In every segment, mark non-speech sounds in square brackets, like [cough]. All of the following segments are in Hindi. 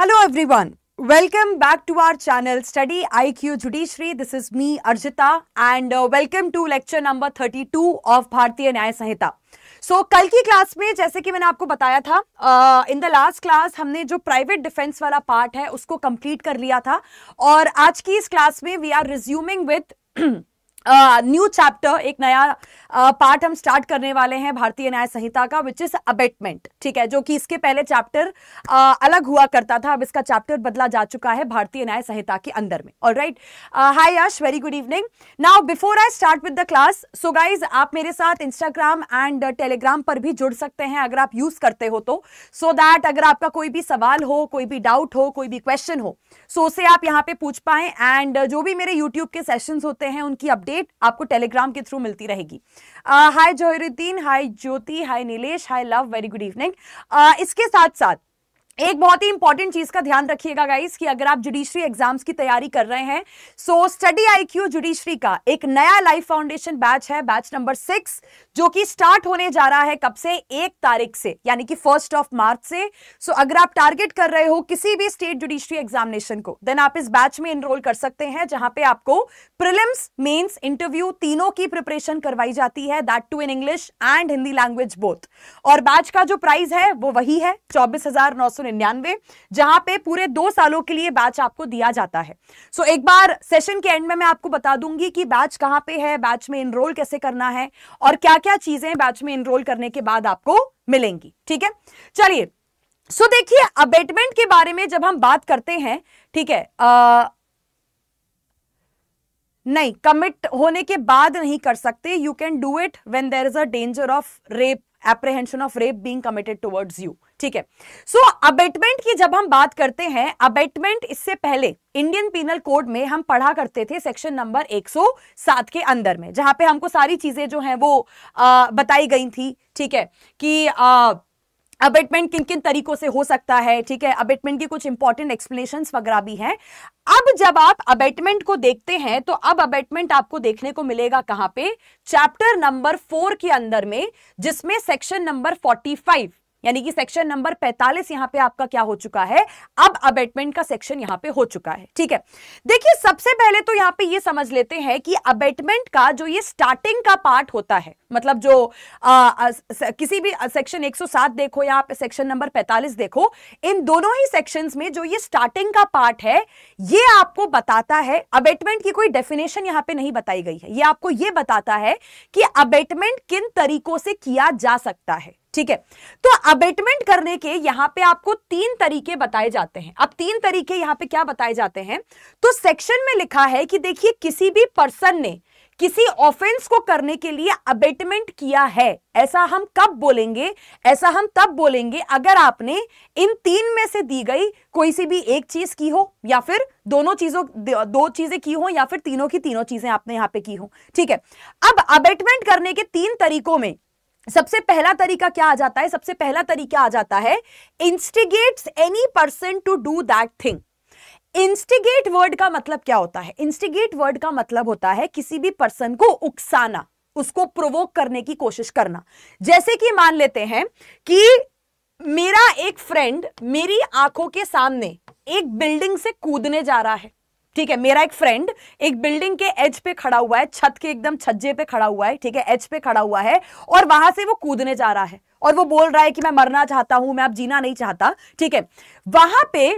hello everyone welcome back to our channel study IQ judiciary this is me Arjita and welcome to lecture number 32 of Bharatiya Nyaya Samhita so so, कल की क्लास में जैसे कि मैंने आपको बताया था इन द लास्ट क्लास हमने जो प्राइवेट डिफेंस वाला पार्ट है उसको कंप्लीट कर लिया था और आज की इस क्लास में we are resuming with new chapter एक नया पार्ट हम स्टार्ट करने वाले हैं भारतीय न्याय संहिता का विच इज अबेटमेंट ठीक है जो कि इसके पहले चैप्टर अलग हुआ करता था अब इसका चैप्टर बदला जा चुका है भारतीय न्याय संहिता के अंदर में और right hi Yash very good evening now before I start with the class so guys आप मेरे साथ इंस्टाग्राम एंड टेलीग्राम पर भी जुड़ सकते हैं अगर आप यूज करते हो तो सो so दैट अगर आपका कोई भी सवाल हो कोई भी डाउट हो कोई भी क्वेश्चन हो सो so उसे आप यहाँ पे पूछ पाए एंड जो भी मेरे यूट्यूब के सेशन होते हैं उनकी अपडेट अपडेट आपको टेलीग्राम के थ्रू मिलती रहेगी hi Zohruddin hi Jyoti hi Nilesh hi Luv very good evening इसके साथ साथ एक बहुत ही इंपॉर्टेंट चीज का ध्यान रखिएगा गाइस कि अगर आप जुडिशरी एग्जाम्स की तैयारी कर रहे हैं सो स्टडी आईक्यू जुडिशरी का एक नया लाइफ फाउंडेशन बैच है बैच नंबर सिक्स जो कि स्टार्ट होने जा रहा है कब से एक तारीख से यानी कि फर्स्ट ऑफ मार्च से सो अगर आप टारगेट कर रहे हो किसी भी स्टेट जुडिशरी एग्जामिनेशन को देन आप इस बैच में एनरोल कर सकते हैं जहां पे आपको प्रिलिम्स मेन्स इंटरव्यू तीनों की प्रिपरेशन करवाई जाती है that too in English and Hindi language both और बैच का जो प्राइस है वो वही है चौबीस हजार नौ सौ निन्यानवे जहां पे पूरे दो सालों के लिए बैच आपको दिया जाता है सो so, एक बार सेशन के एंड में मैं आपको बता दूंगी कि बैच कहां पे है बैच में इनरोल कैसे करना है और क्या क्या चीजें बैच में इनरोल करने के बाद आपको मिलेंगी ठीक है चलिए सो so, देखिए अबेटमेंट के बारे में जब हम बात करते हैं ठीक है आ, नहीं कमिट होने के बाद नहीं कर सकते you can do it when there is a danger of rape apprehension of rape being committed towards you ठीक है सो अबेटमेंट की जब हम बात करते हैं अबेटमेंट इससे पहले इंडियन पीनल कोड में हम पढ़ा करते थे सेक्शन नंबर 107 के अंदर में जहां पे हमको सारी चीजें जो हैं वो आ, बताई गई थी ठीक है कि आ, अबेटमेंट किन किन तरीकों से हो सकता है ठीक है अबेटमेंट की कुछ इंपॉर्टेंट एक्सप्लेनेशन वगैरह भी हैं अब जब आप अबेटमेंट को देखते हैं तो अब अबेटमेंट आपको देखने को मिलेगा कहां पे चैप्टर नंबर फोर के अंदर में जिसमें सेक्शन नंबर फोर्टी फाइव यानी कि सेक्शन नंबर 45 यहां पे आपका क्या हो चुका है अब अबेटमेंट का सेक्शन यहां पे हो चुका है ठीक है देखिए सबसे पहले तो यहां पे ये समझ लेते हैं कि अबेटमेंट का जो ये स्टार्टिंग का पार्ट होता है मतलब जो आ, आ, किसी भी सेक्शन 107 देखो या आप सेक्शन नंबर 45 देखो इन दोनों ही सेक्शन में जो ये स्टार्टिंग का पार्ट है ये आपको बताता है अबेटमेंट की कोई डेफिनेशन यहां पे नहीं बताई गई है ये आपको ये बताता है कि अबेटमेंट किन तरीकों से किया जा सकता है ठीक है तो अबेटमेंट करने के यहां पे आपको तीन तरीके बताए जाते हैं अब तीन तरीके यहां पे क्या बताए जाते हैं तो सेक्शन में लिखा है कि देखिए किसी भी पर्सन ने किसी ऑफेंस को करने के लिए अबेटमेंट किया है ऐसा हम कब बोलेंगे ऐसा हम तब बोलेंगे अगर आपने इन तीन में से दी गई कोई सी भी एक चीज की हो या फिर दोनों चीजों दो चीजें की हो या फिर तीनों की तीनों चीजें आपने यहां पे की हो ठीक है अब अबेटमेंट करने के तीन तरीकों में सबसे पहला तरीका क्या आ जाता है सबसे पहला तरीका आ जाता है instigates any person to do that thing instigate word का मतलब क्या होता है इंस्टिगेट वर्ड का मतलब होता है किसी भी पर्सन को उकसाना उसको प्रोवोक करने की कोशिश करना जैसे कि मान लेते हैं कि मेरा एक फ्रेंड मेरी आंखों के सामने एक बिल्डिंग से कूदने जा रहा है ठीक है मेरा एक फ्रेंड एक बिल्डिंग के एज पे खड़ा हुआ है छत के एकदम छज्जे पे खड़ा हुआ है ठीक है एज पे खड़ा हुआ है और वहां से वो कूदने जा रहा है और वो बोल रहा है कि मैं मरना चाहता हूं मैं अब जीना नहीं चाहता ठीक है वहां पे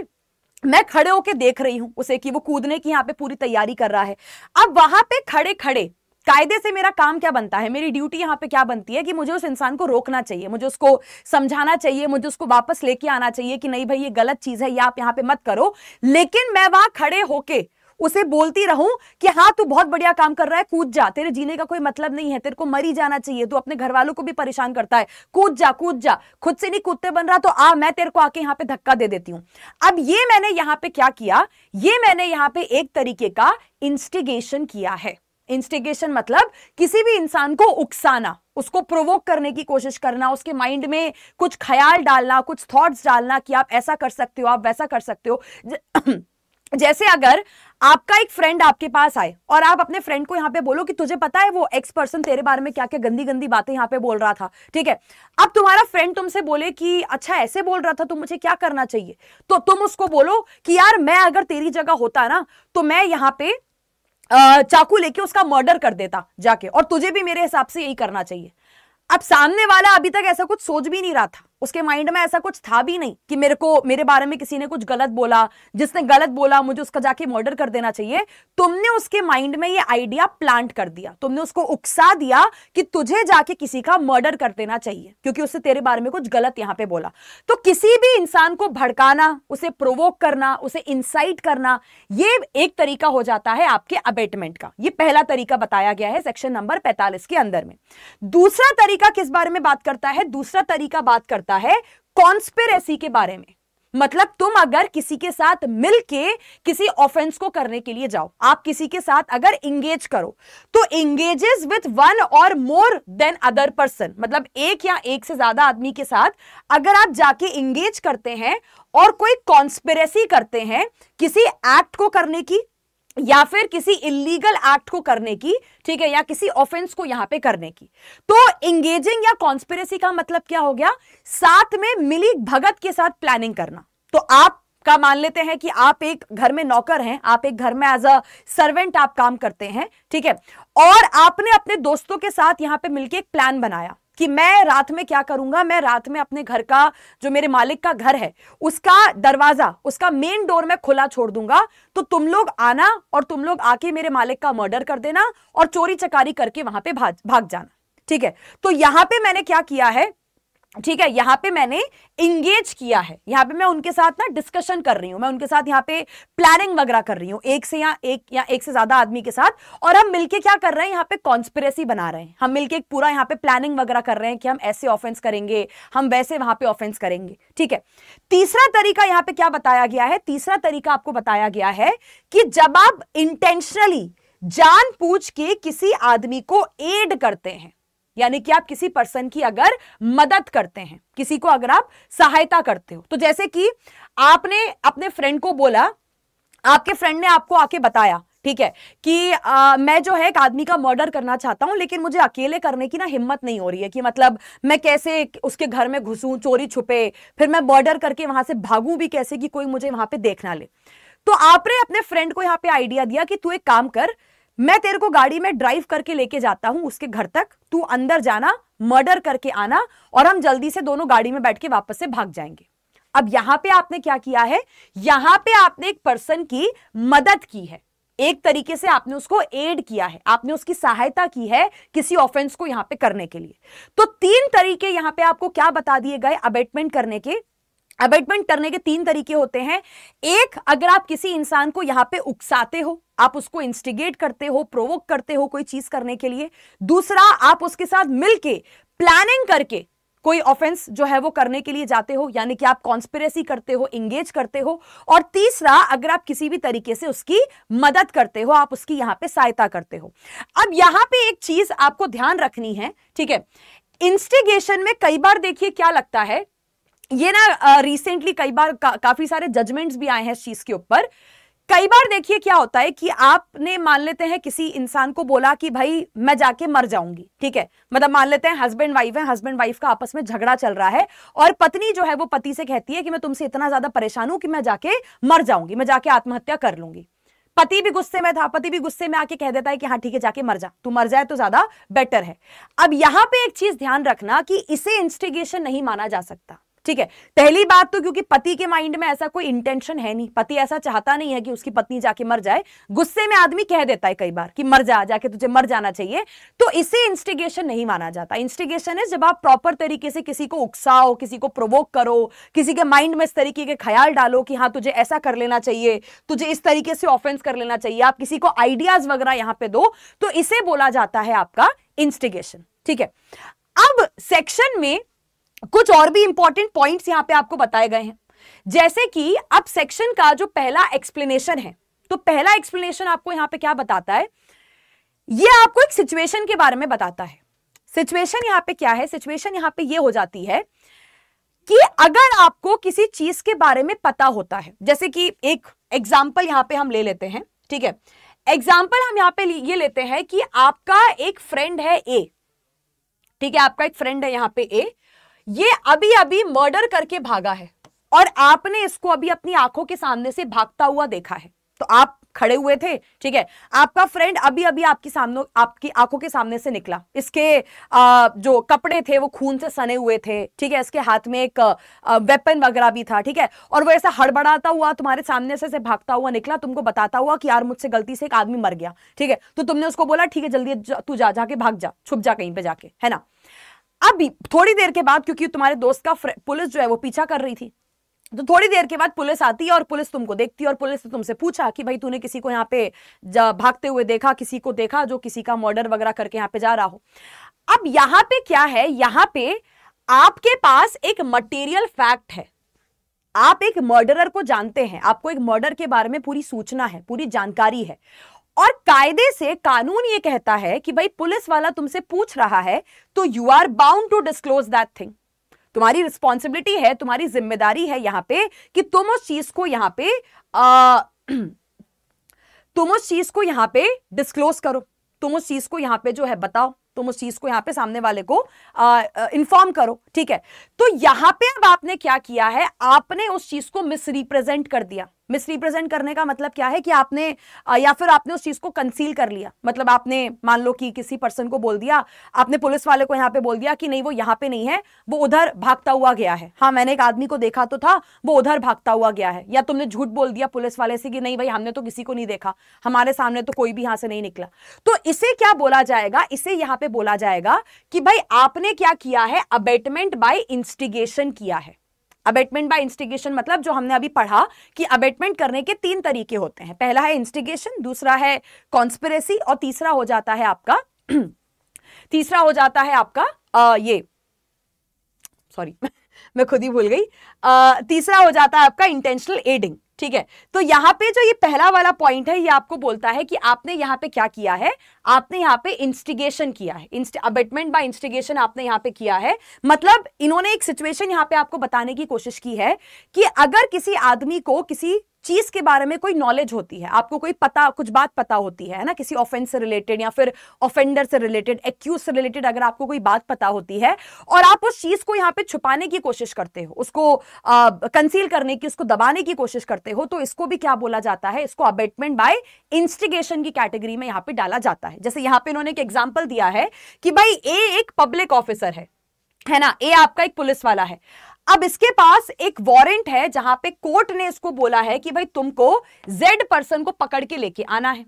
मैं खड़े होके देख रही हूं उसे कि वो कूदने की यहां पे पूरी तैयारी कर रहा है अब वहां पे खड़े खड़े कायदे से मेरा काम क्या बनता है मेरी ड्यूटी यहाँ पे क्या बनती है कि मुझे उस इंसान को रोकना चाहिए मुझे उसको समझाना चाहिए मुझे उसको वापस लेके आना चाहिए कि नहीं भाई ये गलत चीज है ये आप यहाँ पे मत करो लेकिन मैं वहां खड़े होके उसे बोलती रहूं कि हाँ तू बहुत बढ़िया काम कर रहा है कूद जा तेरे जीने का कोई मतलब नहीं है तेरे को मरी जाना चाहिए तू अपने घर वालों को भी परेशान करता है कूद जा कूद जा खुद से नहीं कूदते बन रहा तो आ मैं तेरे को आके यहाँ पे धक्का दे देती हूं अब ये मैंने यहाँ पे क्या किया ये मैंने यहाँ पे एक तरीके का इंस्टिगेशन किया है इंस्टिगेशन मतलब किसी भी इंसान को उकसाना उसको प्रोवोक करने की कोशिश करना उसके माइंड में कुछ ख्याल डालना कुछ थॉट्स डालना कि आप ऐसा कर सकते हो आप वैसा कर सकते हो ज... [clears throat] जैसे अगर आपका एक फ्रेंड आपके पास आए और आप अपने फ्रेंड को यहाँ पे बोलो कि तुझे पता है वो एक्स पर्सन तेरे बारे में क्या क्या गंदी गंदी बातें यहाँ पे बोल रहा था ठीक है अब तुम्हारा फ्रेंड तुमसे बोले कि अच्छा ऐसे बोल रहा था तो मुझे क्या करना चाहिए तो तुम उसको बोलो कि यार मैं अगर तेरी जगह होता ना तो मैं यहाँ पे चाकू लेके उसका मर्डर कर देता जाके और तुझे भी मेरे हिसाब से यही करना चाहिए अब सामने वाला अभी तक ऐसा कुछ सोच भी नहीं रहा था उसके माइंड में ऐसा कुछ था भी नहीं कि मेरे को मेरे बारे में किसी ने कुछ गलत बोला जिसने गलत बोला मुझे उसका जाके मर्डर कर देना चाहिए तुमने उसके माइंड में ये आइडिया प्लांट कर दिया तुमने उसको उकसा दिया कि तुझे जाके किसी का मर्डर कर देना चाहिए क्योंकि उसने तेरे बारे में कुछ गलत यहां पर बोला तो किसी भी इंसान को भड़काना उसे प्रोवोक करना उसे इंसाइट करना ये एक तरीका हो जाता है आपके अबेटमेंट का ये पहला तरीका बताया गया है सेक्शन नंबर पैंतालीस के अंदर में दूसरा तरीका किस बारे में बात करता है दूसरा तरीका बात करता होता है कॉन्स्पिरेसी के बारे में मतलब तुम अगर किसी के साथ मिलके किसी ऑफेंस को करने के लिए जाओ आप किसी के साथ अगर इंगेज करो तो इंगेजेस विथ वन और मोर देन अदर पर्सन मतलब एक या एक से ज्यादा आदमी के साथ अगर आप जाके इंगेज करते हैं और कोई कॉन्स्पिरेसी करते हैं किसी एक्ट को करने की या फिर किसी इलीगल एक्ट को करने की ठीक है या किसी ऑफेंस को यहां पे करने की तो इंगेजिंग या कॉन्स्पिरेसी का मतलब क्या हो गया साथ में मिली भगत के साथ प्लानिंग करना तो आप का मान लेते हैं कि आप एक घर में नौकर हैं आप एक घर में एज अ सर्वेंट आप काम करते हैं ठीक है और आपने अपने दोस्तों के साथ यहां पे मिलके एक प्लान बनाया कि मैं रात में क्या करूंगा मैं रात में अपने घर का जो मेरे मालिक का घर है उसका दरवाजा उसका मेन डोर मैं खुला छोड़ दूंगा तो तुम लोग आना और तुम लोग आके मेरे मालिक का मर्डर कर देना और चोरी चकारी करके वहां पे भाग जाना ठीक है तो यहां पे मैंने क्या किया है ठीक है यहाँ पे मैंने इंगेज किया है यहाँ पे मैं उनके साथ ना डिस्कशन कर रही हूँ मैं उनके साथ यहाँ पे प्लानिंग वगैरह कर रही हूँ एक से या एक या एक से ज्यादा आदमी के साथ और हम मिलके क्या कर रहे हैं यहाँ पे कॉन्स्पिरेसी बना रहे हैं हम मिलके एक पूरा यहाँ पे प्लानिंग वगैरह कर रहे हैं कि हम ऐसे ऑफेंस करेंगे हम वैसे वहां पर ऑफेंस करेंगे ठीक है तीसरा तरीका यहाँ पे क्या बताया गया है तीसरा तरीका आपको बताया गया है कि जब आप इंटेंशनली जान पूछ के किसी आदमी को एड करते हैं यानी कि आप किसी पर्सन की अगर मदद करते हैं किसी को अगर आप सहायता करते हो तो जैसे कि आपने अपने फ्रेंड को बोला आपके फ्रेंड ने आपको आके बताया ठीक है कि आ, मैं जो है एक आदमी का मर्डर करना चाहता हूं लेकिन मुझे अकेले करने की ना हिम्मत नहीं हो रही है कि मतलब मैं कैसे उसके घर में घुसूं चोरी छुपे फिर मैं मर्डर करके वहां से भागूं भी कैसे कि कोई मुझे वहां पे देखना ले तो आपने अपने फ्रेंड को यहाँ पे आइडिया दिया कि तू एक काम कर मैं तेरे को गाड़ी में ड्राइव करके लेके जाता हूं उसके घर तक तू अंदर जाना मर्डर करके आना और हम जल्दी से दोनों गाड़ी में बैठ के वापस से भाग जाएंगे अब यहां पे आपने क्या किया है यहां पे आपने एक पर्सन की मदद की है एक तरीके से आपने उसको एड किया है आपने उसकी सहायता की है किसी ऑफेंस को यहां पे करने के लिए तो तीन तरीके यहां पे आपको क्या बता दिए गए अबेटमेंट करने के अबेटमेंट करने के तीन तरीके होते हैं एक अगर आप किसी इंसान को यहां पे उकसाते हो आप उसको इंस्टिगेट करते हो प्रोवोक करते हो कोई चीज करने के लिए दूसरा आप उसके साथ मिलके प्लानिंग करके कोई ऑफेंस जो है वो करने के लिए जाते हो यानी कि आप कॉन्स्पिरेसी करते हो इंगेज करते हो और तीसरा अगर आप किसी भी तरीके से उसकी मदद करते हो आप उसकी यहां पे सहायता करते हो अब यहां पे एक चीज आपको ध्यान रखनी है ठीक है इंस्टिगेशन में कई बार देखिए क्या लगता है ये ना रिसेंटली कई बार का, काफी सारे जजमेंट्स भी आए हैं इस चीज के ऊपर कई बार देखिए क्या होता है कि आपने मान लेते हैं किसी इंसान को बोला कि भाई मैं जाके मर जाऊंगी ठीक है मतलब मान लेते हैं हस्बैंड वाइफ है हस्बैंड वाइफ का आपस में झगड़ा चल रहा है और पत्नी जो है वो पति से कहती है कि मैं तुमसे इतना ज्यादा परेशान हूं कि मैं जाके मर जाऊंगी मैं जाके आत्महत्या कर लूंगी पति भी गुस्से में था पति भी गुस्से में आके कह देता है कि हाँ ठीक है जाके मर जा तू मर जाए तो ज्यादा बेटर है अब यहां पे एक चीज ध्यान रखना कि इसे इंस्टिगेशन नहीं माना जा सकता ठीक है पहली बात तो क्योंकि पति के माइंड में ऐसा कोई इंटेंशन है नहीं पति ऐसा चाहता नहीं है कि उसकी पत्नी जाके मर जाए गुस्से में आदमी कह देता है कई बार कि मर जा जाके तुझे मर जाना चाहिए तो इसे इंस्टिगेशन नहीं माना जाता इंस्टिगेशन है जब आप प्रॉपर तरीके से किसी को उकसाओ किसी को प्रोवोक करो किसी के माइंड में इस तरीके के ख्याल डालो कि हाँ तुझे ऐसा कर लेना चाहिए तुझे इस तरीके से ऑफेंस कर लेना चाहिए आप किसी को आइडियाज वगैरह यहाँ पे दो तो इसे बोला जाता है आपका इंस्टिगेशन ठीक है अब सेक्शन में कुछ और भी इंपॉर्टेंट पॉइंट्स यहां पे आपको बताए गए हैं जैसे कि अब सेक्शन का जो पहला एक्सप्लेनेशन है तो पहला एक्सप्लेनेशन आपको यहां पे क्या बताता है ये आपको एक सिचुएशन के बारे में बताता है सिचुएशन यहां पे क्या है सिचुएशन यहां पे ये हो जाती है कि अगर आपको किसी चीज के बारे में पता होता है जैसे कि एक एग्जाम्पल यहाँ पे हम ले लेते हैं ठीक है एग्जाम्पल हम यहां पर ये लेते हैं कि आपका एक फ्रेंड है ए ठीक है आपका एक फ्रेंड है यहाँ पे ए ये अभी अभी मर्डर करके भागा है और आपने इसको अभी अपनी आंखों के सामने से भागता हुआ देखा है तो आप खड़े हुए थे ठीक है आपका फ्रेंड अभी अभी आपके सामने आपकी आंखों के सामने से निकला इसके आ, जो कपड़े थे वो खून से सने हुए थे ठीक है इसके हाथ में एक आ, वेपन वगैरह भी था ठीक है और वो ऐसा हड़बड़ाता हुआ तुम्हारे सामने से, से भागता हुआ निकला तुमको बताता हुआ कि यार मुझसे गलती से एक आदमी मर गया ठीक है तो तुमने उसको बोला ठीक है जल्दी तू जा जाके भाग जा छुप जा कहीं पर जाके है ना अब थोड़ी देर के बाद क्योंकि तुम्हारे दोस्त का पुलिस जो है वो पीछा कर रही थी तो थोड़ी देर के बाद पुलिस आती है और पुलिस तुमको देखती है और पुलिस ने तुमसे पूछा कि भाई तूने किसी को यहाँ पे भागते हुए देखा किसी को देखा जो किसी का मर्डर वगैरह करके यहाँ पे जा रहा हो अब यहाँ पे क्या है यहाँ पे आपके पास एक मटेरियल फैक्ट है आप एक मर्डरर को जानते हैं आपको एक मर्डर के बारे में पूरी सूचना है पूरी जानकारी है और कायदे से कानून ये कहता है कि भाई पुलिस वाला तुमसे पूछ रहा है तो you are bound to disclose that thing तुम्हारी रिस्पॉन्सिबिलिटी है तुम्हारी जिम्मेदारी है यहां पे कि तुम उस चीज को यहां पे आ, [clears throat] तुम उस चीज को यहां पे डिस्क्लोज करो तुम उस चीज को यहां पे जो है बताओ तुम उस चीज को यहां पे सामने वाले को इन्फॉर्म करो ठीक है तो यहां पे अब आपने क्या किया है आपने उस चीज को मिसरिप्रेजेंट कर दिया मिसरीप्रेजेंट करने का मतलब क्या है कि आपने या फिर आपने उस चीज़ को कंसील कर लिया मतलब आपने मान लो कि किसी पर्सन को बोल दिया आपने पुलिस वाले को यहाँ पे बोल दिया कि नहीं वो यहाँ पे नहीं है वो उधर भागता हुआ गया है हाँ मैंने एक आदमी को देखा तो था वो उधर भागता हुआ गया है या तुमने झूठ बोल दिया पुलिस वाले से कि नहीं भाई हमने तो किसी को नहीं देखा हमारे सामने तो कोई भी यहां से नहीं निकला तो इसे क्या बोला जाएगा इसे यहाँ पे बोला जाएगा कि भाई आपने क्या किया है अबेटमेंट बाय इंस्टिगेशन किया है अबेटमेंट बाय इंस्टिगेशन मतलब जो हमने अभी पढ़ा कि अबेटमेंट करने के तीन तरीके होते हैं पहला है इंस्टिगेशन दूसरा है कॉन्स्पिरेसी और तीसरा हो जाता है आपका [clears throat] तीसरा हो जाता है आपका आ, ये सॉरी [laughs] मैं खुद ही भूल गई आ, तीसरा हो जाता है आपका इंटेंशनल एडिंग ठीक है तो यहां पे जो ये पहला वाला पॉइंट है ये आपको बोलता है कि आपने यहां पे क्या किया है आपने यहां पे इंस्टिगेशन किया है अबेटमेंट बाय इंस्टिगेशन आपने यहां पे किया है मतलब इन्होंने एक सिचुएशन यहां पे आपको बताने की कोशिश की है कि अगर किसी आदमी को किसी चीज के बारे में कोई नॉलेज होती है आपको कोई पता कुछ बात पता होती है ना किसी ऑफेंस से रिलेटेड या फिर ऑफेंडर से रिलेटेड एक्यूज से रिलेटेड अगर आपको कोई बात पता होती है और आप उस चीज को यहाँ पे छुपाने की कोशिश करते हो उसको कंसील करने की उसको दबाने की कोशिश करते हो तो इसको भी क्या बोला जाता है इसको अबेटमेंट बाय इंस्टिगेशन की कैटेगरी में यहाँ पे डाला जाता है जैसे यहाँ पे इन्होंने एक एग्जाम्पल दिया है कि भाई ए एक पब्लिक ऑफिसर है है ना ए आपका एक पुलिस वाला है अब इसके पास एक वारंट है जहां पे कोर्ट ने इसको बोला है कि भाई तुमको जेड पर्सन को पकड़ के लेके आना है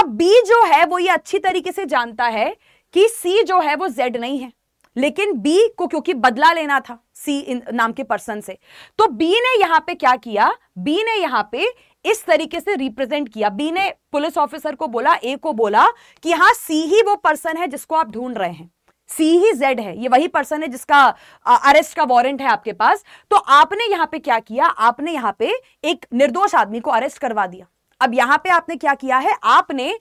अब बी जो है वो ये अच्छी तरीके से जानता है कि सी जो है वो जेड नहीं है लेकिन बी को क्योंकि बदला लेना था सी नाम के पर्सन से तो बी ने यहां पे क्या किया बी ने यहां पे इस तरीके से रिप्रेजेंट किया बी ने पुलिस ऑफिसर को बोला ए को बोला कि हाँ सी ही वो पर्सन है जिसको आप ढूंढ रहे हैं सी ही जेड है ये वही पर्सन है जिसका अरेस्ट का वारंट है आपके पास तो आपने यहाँ पे क्या किया आपने यहाँ पे एक निर्दोष आदमी को अरेस्ट करवा दिया अब यहाँ पे आपने क्या किया है आपने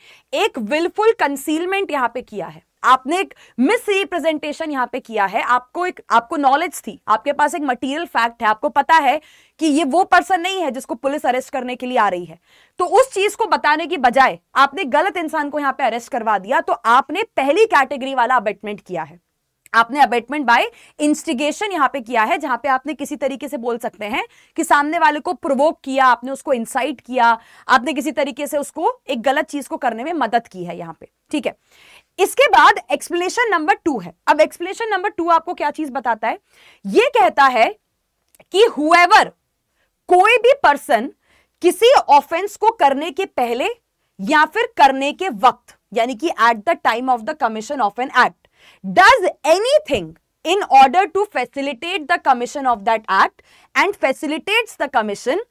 एक विलफुल कंसीलमेंट यहाँ पे किया है आपने एक मिस रिप्रेजेंटेशन यहाँ पे किया है आपको एक आपको नॉलेज थी आपके पास एक मटेरियल फैक्ट है आपको पता है कि ये वो पर्सन नहीं है जिसको पुलिस अरेस्ट करने के लिए आ रही है तो उस चीज को बताने की बजाय आपने गलत इंसान को यहां पे अरेस्ट करवा दिया तो आपने पहली कैटेगरी वाला अबेटमेंट किया है आपने अबेटमेंट बाय इंस्टिगेशन यहां पे किया है जहां पे आपने किसी तरीके से बोल सकते हैं कि सामने वाले को प्रोवोक किया आपने उसको इंसाइट किया आपने किसी तरीके से उसको एक गलत चीज को करने में मदद की है यहां पे ठीक है इसके बाद एक्सप्लेनेशन नंबर टू है अब एक्सप्लेनेशन नंबर टू आपको क्या चीज बताता है यह कहता है कि हुएवर कोई भी पर्सन किसी ऑफेंस को करने के पहले या फिर करने के वक्त यानी कि at the time of the commission of an act does thing in order to facilitate the commission of that act and facilitate the commission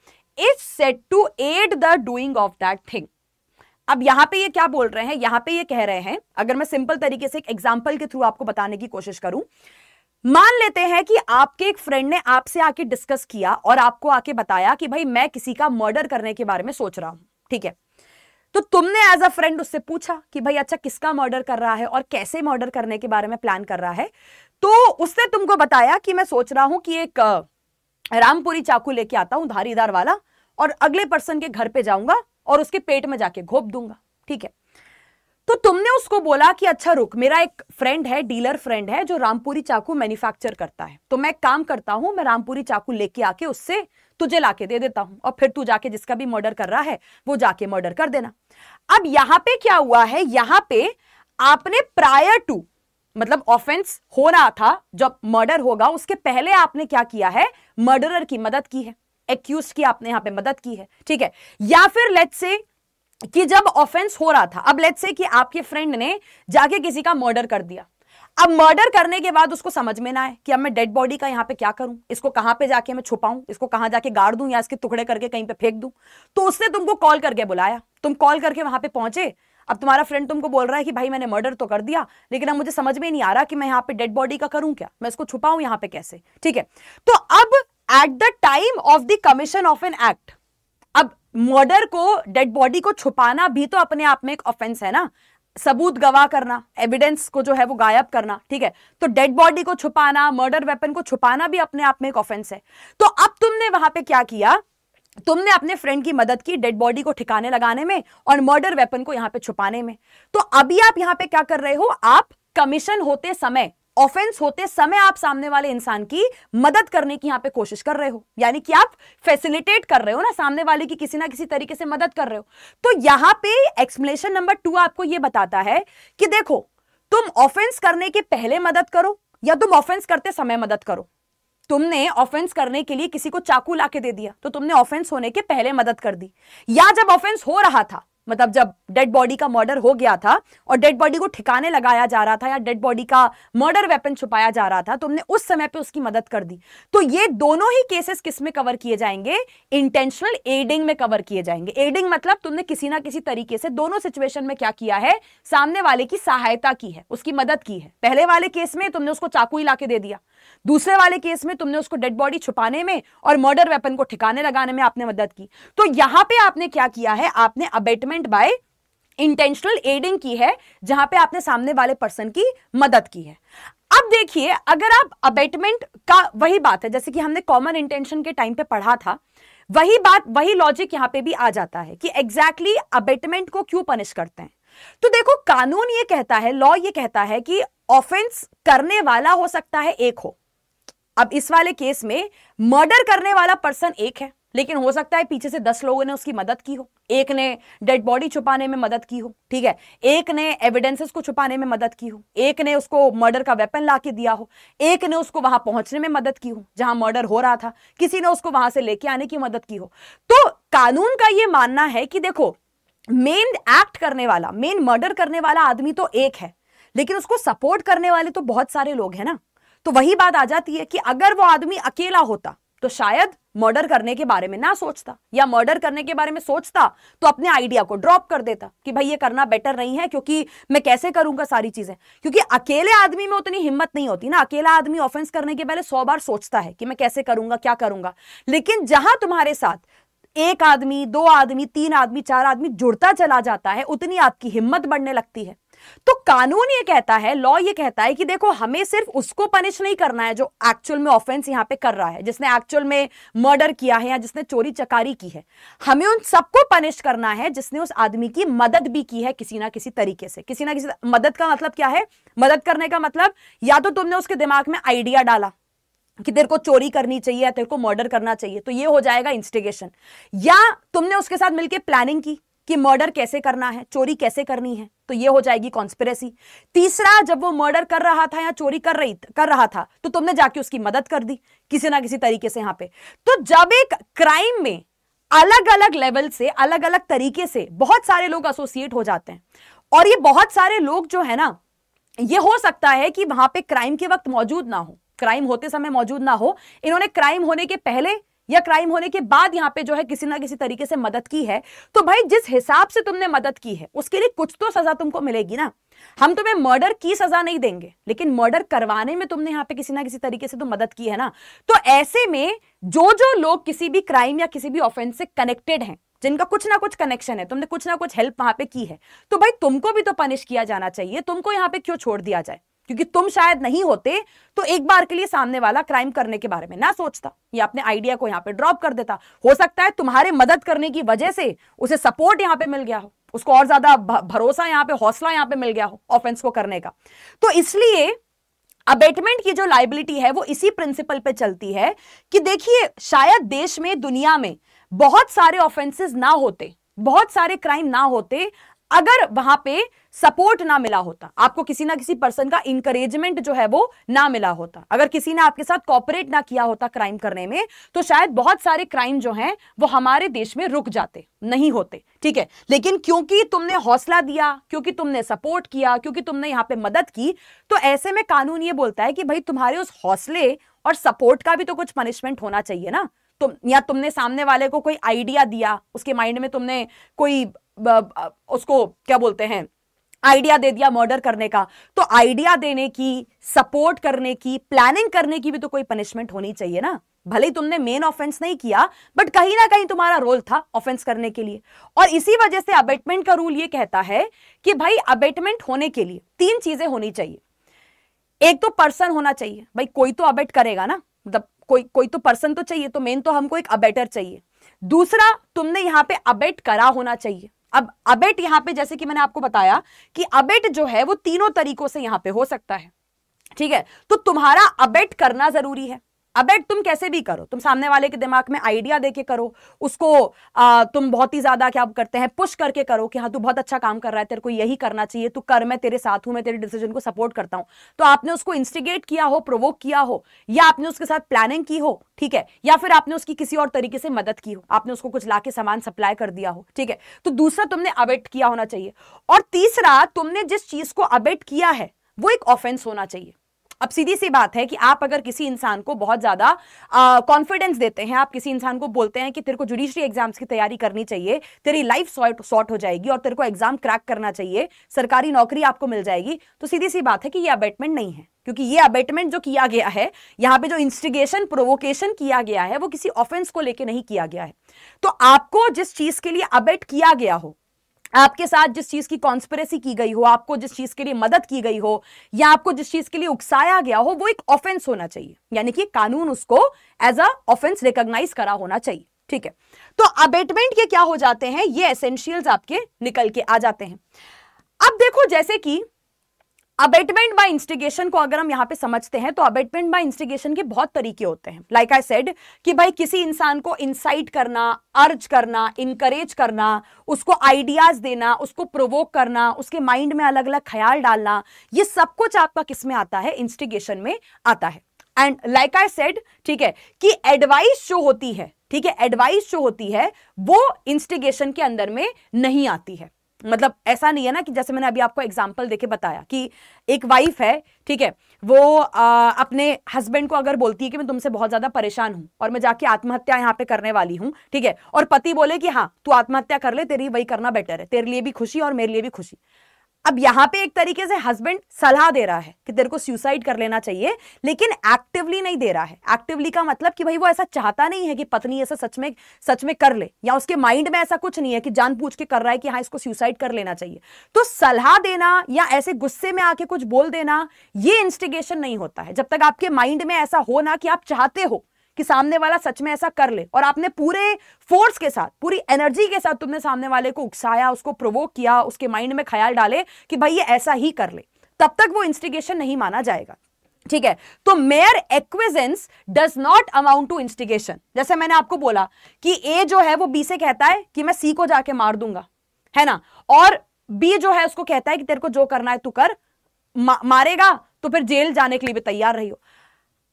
is set to aid the doing of that thing अब यहां पे ये क्या बोल रहे हैं यहां पे ये कह रहे हैं अगर मैं सिंपल तरीके से एक एग्जांपल के थ्रू आपको बताने की कोशिश करूं मान लेते हैं कि आपके एक फ्रेंड ने आपसे आके डिस्कस किया और आपको आके बताया कि भाई मैं किसी का मर्डर करने के बारे में सोच रहा हूं ठीक है तो तुमने एज अ फ्रेंड उससे पूछा कि भाई अच्छा किसका मर्डर कर रहा है और कैसे मर्डर करने के बारे में प्लान कर रहा है तो उसने तुमको बताया कि मैं सोच रहा हूं कि एक रामपुरी चाकू लेके आता हूं धारीदार वाला और अगले पर्सन के घर पे जाऊंगा और उसके पेट में जाके घोप दूंगा ठीक है तो तुमने उसको बोला कि अच्छा रुक मेरा एक फ्रेंड है डीलर फ्रेंड है जो रामपुरी चाकू मैन्युफैक्चर करता है तो मैं काम करता हूं मैं रामपुरी चाकू लेके आके उससे तुझे लाके दे देता हूं और फिर तू जाके जिसका भी मर्डर कर रहा है वो जाके मर्डर कर देना अब यहां पे क्या हुआ है यहां पे आपने प्रायर टू मतलब ऑफेंस हो रहा था जब मर्डर होगा उसके पहले आपने क्या किया है मर्डरर की मदद की है एक्यूज की आपने यहां पे मदद की है ठीक है या फिर लेट से कि जब ऑफेंस हो रहा था अब लेट से कि आपके फ्रेंड ने जाके किसी का मर्डर कर दिया अब मर्डर करने के बाद उसको समझ में ना आए कि अब मैं डेड बॉडी का यहां पे क्या करूं इसको कहां पे जाके मैं छुपाऊं इसको कहां जाके गाड़ दूं या इसके टुकड़े करके कहीं पे फेंक दूं तो उसने तुमको कॉल करके बुलाया तुम कॉल करके वहां पे पहुंचे अब तुम्हारा फ्रेंड तुमको बोल रहा है कि भाई मैंने मर्डर तो कर दिया लेकिन अब मुझे समझ में नहीं आ रहा कि मैं यहाँ पे डेड बॉडी का करूं क्या मैं इसको छुपाऊं यहाँ पे कैसे ठीक है तो अब at the time of the commission of an act murder को डेड बॉडी को छुपाना भी तो अपने आप में एक ऑफेंस है ना सबूत गवाह करना एविडेंस को जो है वो गायब करना ठीक है तो डेड बॉडी को छुपाना मर्डर वेपन को छुपाना भी अपने आप में एक ऑफेंस है तो अब तुमने वहां पे क्या किया तुमने अपने फ्रेंड की मदद की डेड बॉडी को ठिकाने लगाने में और मर्डर वेपन को यहां पे छुपाने में तो अभी आप यहां पे क्या कर रहे हो आप कमीशन होते समय ऑफेंस होते समय आप सामने वाले इंसान की मदद करने की यहां पे कोशिश कर रहे हो यानी कि आप फैसिलिटेट कर रहे हो ना सामने वाले की किसी ना किसी तरीके से मदद कर रहे हो तो यहां पे एक्सप्लेनेशन नंबर टू आपको ये बताता है कि देखो तुम ऑफेंस करने के पहले मदद करो या तुम ऑफेंस करते समय मदद करो तुमने ऑफेंस करने के लिए किसी को चाकू लाके दे दिया तो तुमने ऑफेंस होने के पहले मदद कर दी या जब ऑफेंस हो रहा था मतलब जब डेड बॉडी का मर्डर हो गया था और डेड बॉडी को ठिकाने लगाया जा रहा था या डेड बॉडी का मर्डर वेपन छुपाया जा रहा था तुमने उस समय पे उसकी मदद कर दी तो ये दोनों ही केसेस किस में कवर किए जाएंगे इंटेंशनल एडिंग में कवर किए जाएंगे एडिंग मतलब तुमने किसी ना किसी तरीके से दोनों सिचुएशन में क्या किया है सामने वाले की सहायता की है उसकी मदद की है पहले वाले केस में तुमने उसको चाकू ही दे दिया दूसरे वाले केस में तुमने उसको डेड बॉडी छुपाने में और मर्डर वेपन को ठिकाने लगाने में आपने मदद की तो यहां पे आपने क्या किया है आपने अबेटमेंट बाय इंटेंशनल एडिंग की है जहां पे आपने सामने वाले पर्सन की मदद की है अब देखिए अगर आप अबेटमेंट का वही बात है जैसे कि हमने कॉमन इंटेंशन के टाइम पे पढ़ा था वही बात वही लॉजिक यहां पे भी आ जाता है कि एग्जैक्टली exactly अबेटमेंट को क्यों पनिश करते हैं तो देखो कानून ये कहता है लॉ ये कहता है कि ऑफेंस करने वाला हो सकता है एक हो अब इस वाले केस में मर्डर करने वाला पर्सन एक है लेकिन हो सकता है पीछे से दस लोगों ने उसकी मदद की हो एक ने डेड बॉडी छुपाने में मदद की हो ठीक है एक ने एविडेंसेस को छुपाने में मदद की हो एक ने उसको मर्डर का वेपन ला के दिया हो एक ने उसको वहां पहुंचने में मदद की हो जहां मर्डर हो रहा था किसी ने उसको वहां से लेके आने की मदद की हो तो कानून का यह मानना है कि देखो मेन एक्ट करने वाला मेन मर्डर करने वाला आदमी तो एक है लेकिन उसको सपोर्ट करने वाले तो बहुत सारे लोग हैं ना तो वही बात आ जाती है कि अगर वो आदमी अकेला होता तो शायद मर्डर करने के बारे में ना सोचता या मर्डर करने के बारे में सोचता तो अपने आइडिया को ड्रॉप कर देता कि भाई ये करना बेटर नहीं है क्योंकि मैं कैसे करूंगा सारी चीजें क्योंकि अकेले आदमी में उतनी हिम्मत नहीं होती ना अकेला आदमी ऑफेंस करने के पहले सौ बार सोचता है कि मैं कैसे करूंगा क्या करूंगा लेकिन जहां तुम्हारे साथ एक आदमी दो आदमी तीन आदमी चार आदमी जुड़ता चला जाता है उतनी आपकी हिम्मत बढ़ने लगती है तो कानून ये कहता है लॉ ये कहता है कि देखो हमें सिर्फ उसको पनिश नहीं करना है जो एक्चुअल में ऑफेंस यहां पे कर रहा है जिसने एक्चुअल में मर्डर किया है या जिसने चोरी चकारी की है हमें उन सबको पनिश करना है जिसने उस आदमी की मदद भी की है किसी ना किसी तरीके से किसी ना किसी मदद का मतलब क्या है मदद करने का मतलब या तो तुमने उसके दिमाग में आइडिया डाला कि तेरे को चोरी करनी चाहिए या तेरे को मर्डर करना चाहिए तो ये हो जाएगा इंस्टिगेशन या तुमने उसके साथ मिलकर प्लानिंग की कि मर्डर कैसे करना है चोरी कैसे करनी है तो ये हो जाएगी कॉन्स्पिरेसी तीसरा जब वो मर्डर कर रहा था या चोरी कर रही कर रहा था तो तुमने जाके उसकी मदद कर दी किसी ना किसी तरीके से यहां पे तो जब एक क्राइम में अलग अलग लेवल से अलग अलग तरीके से बहुत सारे लोग एसोसिएट हो जाते हैं और ये बहुत सारे लोग जो है ना ये हो सकता है कि वहां पे क्राइम के वक्त मौजूद ना हो क्राइम होते समय मौजूद ना हो इन्होंने क्राइम होने के पहले या क्राइम होने के बाद यहाँ पे जो है किसी ना किसी तरीके से मदद की है तो भाई जिस हिसाब से तुमने मदद की है उसके लिए कुछ तो सजा तुमको मिलेगी ना हम तुम्हें मर्डर की सजा नहीं देंगे लेकिन मर्डर करवाने में तुमने यहाँ पे किसी ना किसी तरीके से तो मदद की है ना तो ऐसे में जो जो लोग किसी भी क्राइम या किसी भी ऑफेंस से कनेक्टेड हैं जिनका कुछ ना कुछ कनेक्शन है तुमने कुछ ना कुछ हेल्प वहां पे की है तो भाई तुमको भी तो पनिश किया जाना चाहिए तुमको यहाँ पे क्यों छोड़ दिया जाए क्योंकि तुम शायद नहीं होते तो एक बार के लिए सामने वाला क्राइम करने के बारे में ना सोचता या अपने आइडिया को यहाँ पे ड्रॉप कर देता हो सकता है तुम्हारे मदद करने की वजह से उसे सपोर्ट यहाँ पे मिल गया हो उसको और ज्यादा भरोसा यहाँ पे हौसला यहाँ पे मिल गया हो ऑफेंस को करने का तो इसलिए अबेटमेंट की जो लाइबिलिटी है वो इसी प्रिंसिपल पे चलती है कि देखिए शायद देश में दुनिया में बहुत सारे ऑफेंसेस ना होते बहुत सारे क्राइम ना होते अगर वहां पे सपोर्ट ना मिला होता आपको किसी ना किसी पर्सन का इंकरेजमेंट जो है वो ना मिला होता अगर किसी ने आपके साथ कॉपरेट ना किया होता क्राइम करने में तो शायद बहुत सारे क्राइम जो हैं वो हमारे देश में रुक जाते नहीं होते ठीक है लेकिन क्योंकि तुमने हौसला दिया क्योंकि तुमने सपोर्ट किया क्योंकि तुमने यहाँ पे मदद की तो ऐसे में कानून ये बोलता है कि भाई तुम्हारे उस हौसले और सपोर्ट का भी तो कुछ पनिशमेंट होना चाहिए ना तुम या तुमने सामने वाले को कोई आइडिया दिया उसके माइंड में तुमने कोई उसको क्या बोलते हैं आइडिया दे दिया मर्डर करने का तो आइडिया देने की सपोर्ट करने की प्लानिंग करने की भी तो कोई पनिशमेंट होनी चाहिए ना भले ही तुमने मेन ऑफेंस नहीं किया बट कहीं ना कहीं तुम्हारा रोल था ऑफेंस करने के लिए और इसी वजह से अबेटमेंट का रूल ये कहता है कि भाई अबेटमेंट होने के लिए तीन चीजें होनी चाहिए एक तो पर्सन होना चाहिए भाई कोई तो अबेट करेगा ना मतलब कोई कोई तो पर्सन तो चाहिए तो मेन तो हमको एक अबेटर चाहिए दूसरा तुमने यहां पे अबेट करा होना चाहिए अब अबेट यहां पे जैसे कि मैंने आपको बताया कि अबेट जो है वो तीनों तरीकों से यहां पे हो सकता है ठीक है तो तुम्हारा अबेट करना जरूरी है अबे तुम कैसे भी करो तुम सामने वाले के दिमाग में आइडिया देके करो उसको आ, तुम बहुत ही ज्यादा क्या करते हैं पुश करके करो कि हाँ तू बहुत अच्छा काम कर रहा है तेरे को यही करना चाहिए तू कर मैं तेरे साथ हूं मैं तेरे डिसीजन को सपोर्ट करता हूं तो आपने उसको इंस्टिगेट किया हो प्रोवोक किया हो या आपने उसके साथ प्लानिंग की हो ठीक है या फिर आपने उसकी किसी और तरीके से मदद की हो आपने उसको कुछ ला सामान सप्लाई कर दिया हो ठीक है तो दूसरा तुमने अबेट किया होना चाहिए और तीसरा तुमने जिस चीज को अबेट किया है वो एक ऑफेंस होना चाहिए अब सीधी सी बात है कि आप अगर किसी इंसान को बहुत ज़्यादा कॉन्फिडेंस देते हैं आप किसी इंसान को बोलते हैं कि तेरे को जुडिशरी एग्जाम्स की तैयारी करनी चाहिए तेरी लाइफ शॉर्ट हो जाएगी और तेरे को एग्जाम क्रैक करना चाहिए सरकारी नौकरी आपको मिल जाएगी तो सीधी सी बात है कि ये अबेटमेंट नहीं है क्योंकि ये अबेटमेंट जो किया गया है यहाँ पे जो इंस्टिगेशन प्रोवोकेशन किया गया है वो किसी ऑफेंस को लेके नहीं किया गया है तो आपको जिस चीज के लिए अबेट किया गया हो आपके साथ जिस चीज़ की कॉन्स्परेसी की गई हो आपको जिस चीज़ के लिए मदद की गई हो या आपको जिस चीज़ के लिए उकसाया गया हो वो एक ऑफेंस होना चाहिए यानी कि कानून उसको एज अ ऑफेंस रिकॉग्नाइज करा होना चाहिए ठीक है तो अबेटमेंट के क्या हो जाते हैं ये एसेंशियल्स आपके निकल के आ जाते हैं अब देखो जैसे कि अबेटमेंट बाय इंस्टिगेशन को अगर हम यहाँ पे समझते हैं तो अबेटमेंट बाय इंस्टिगेशन के बहुत तरीके होते हैं लाइक आई सेड कि भाई किसी इंसान को इंसाइट करना अर्ज करना इनकरेज करना उसको आइडियाज देना उसको प्रोवोक करना उसके माइंड में अलग अलग ख्याल डालना ये सब कुछ आपका किस में आता है इंस्टिगेशन में आता है एंड लाइक आई सेड ठीक है कि एडवाइस जो होती है ठीक है एडवाइस जो होती है वो इंस्टिगेशन के अंदर में नहीं आती है मतलब ऐसा नहीं है ना कि जैसे मैंने अभी आपको एग्जाम्पल देके बताया कि एक वाइफ है ठीक है वो आ, अपने हस्बैंड को अगर बोलती है कि मैं तुमसे बहुत ज्यादा परेशान हूं और मैं जाके आत्महत्या यहाँ पे करने वाली हूँ ठीक है और पति बोले कि हाँ तू आत्महत्या कर ले तेरी वही करना बेटर है तेरे लिए भी खुशी और मेरे लिए भी खुशी अब यहां पे एक तरीके से हस्बैंड सलाह दे रहा है कि तेरे को सुसाइड कर लेना चाहिए लेकिन एक्टिवली नहीं दे रहा है एक्टिवली का मतलब कि भाई वो ऐसा चाहता नहीं है कि पत्नी ऐसा सच में सच में कर ले या उसके माइंड में ऐसा कुछ नहीं है कि जान पूछ के कर रहा है कि हाँ इसको सुसाइड कर लेना चाहिए तो सलाह देना या ऐसे गुस्से में आके कुछ बोल देना ये इंस्टिगेशन नहीं होता है जब तक आपके माइंड में ऐसा हो ना कि आप चाहते हो कि सामने वाला सच में ऐसा कर ले और आपने पूरे फोर्स के साथ पूरी एनर्जी के साथ तुमने सामने वाले को उकसाया उसको प्रोवोक किया उसके माइंड में ख्याल डाले कि भाई ये ऐसा ही कर ले तब तक वो इंस्टिगेशन नहीं माना जाएगा ठीक है तो mere acquiescence does not amount to instigation जैसे मैंने आपको बोला कि ए जो है वो बी से कहता है कि मैं सी को जाके मार दूंगा है ना और बी जो है उसको कहता है कि तेरे को जो करना है तू कर मा, मारेगा तो फिर जेल जाने के लिए भी तैयार रही हो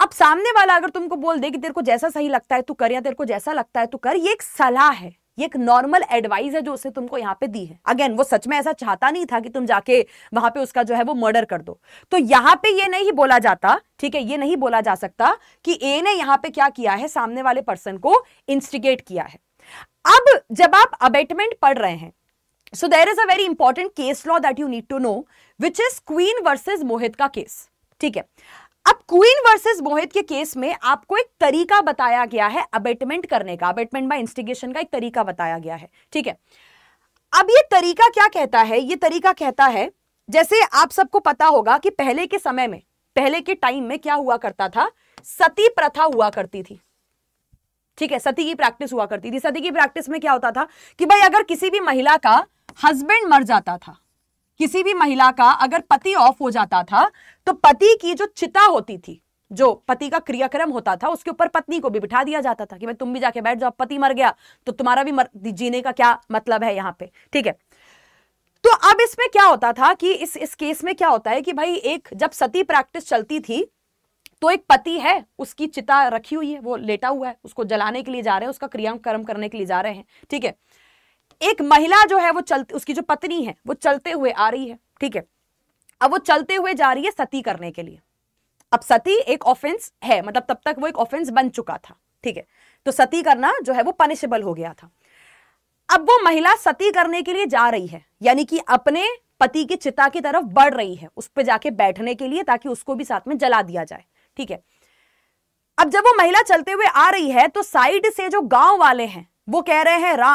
अब सामने वाला अगर तुमको बोल दे कि तेरे को जैसा सही लगता है तू कर या तेरे को जैसा लगता है तू कर ये एक सलाह है ये एक नॉर्मल एडवाइस है जो उसने तुमको यहाँ पे दी है अगेन वो सच में ऐसा चाहता नहीं था कि तुम जाके वहां पे उसका जो है वो मर्डर कर दो तो यहाँ पे ये नहीं बोला जाता ठीक है ये नहीं बोला जा सकता कि ए ने यहाँ पे क्या किया है सामने वाले पर्सन को इंस्टिगेट किया है अब जब आप अबेटमेंट पढ़ रहे हैं so there is a very important case law that you need to know which is Queen versus Mohit का केस ठीक है अब क्वीन वर्सेस मोहित के केस में आपको एक तरीका बताया गया है अबेटमेंट करने का अबेटमेंट बाय इंस्टिगेशन का एक तरीका बताया गया है ठीक है अब ये तरीका क्या कहता है ये तरीका कहता है जैसे आप सबको पता होगा कि पहले के समय में पहले के टाइम में क्या हुआ करता था सती प्रथा हुआ करती थी ठीक है सती की प्रैक्टिस हुआ करती थी सती की प्रैक्टिस में क्या होता था कि भाई अगर किसी भी महिला का हस्बैंड मर जाता था किसी भी महिला का अगर पति ऑफ हो जाता था तो पति की जो चिता होती थी जो पति का क्रियाक्रम होता था उसके ऊपर पत्नी को भी बिठा दिया जाता था कि भाई तुम भी जाके बैठ जाओ पति मर गया तो तुम्हारा भी मर, जीने का क्या मतलब है यहाँ पे ठीक है तो अब इसमें क्या होता था कि इस इस केस में क्या होता है कि भाई एक जब सती प्रैक्टिस चलती थी तो एक पति है उसकी चिता रखी हुई है वो लेटा हुआ है उसको जलाने के लिए जा रहे हैं उसका क्रियाकर्म करने के लिए जा रहे हैं ठीक है एक महिला जो है वो चलते उसकी जो पत्नी है वो चलते हुए आ रही है ठीक है अब वो चलते हुए जा रही है सती करने के लिए अब सती एक ऑफेंस है मतलब तब तक वो एक ऑफेंस बन चुका था ठीक है तो सती करना जो है वो पनिशेबल हो गया था अब वो महिला सती करने के लिए जा रही है यानी कि अपने पति की चिता की तरफ बढ़ रही है उस पर जाके बैठने के लिए ताकि उसको भी साथ में जला दिया जाए ठीक है अब जब वो महिला चलते हुए आ रही है तो साइड से जो गांव वाले हैं वो कह रहे हैं रा,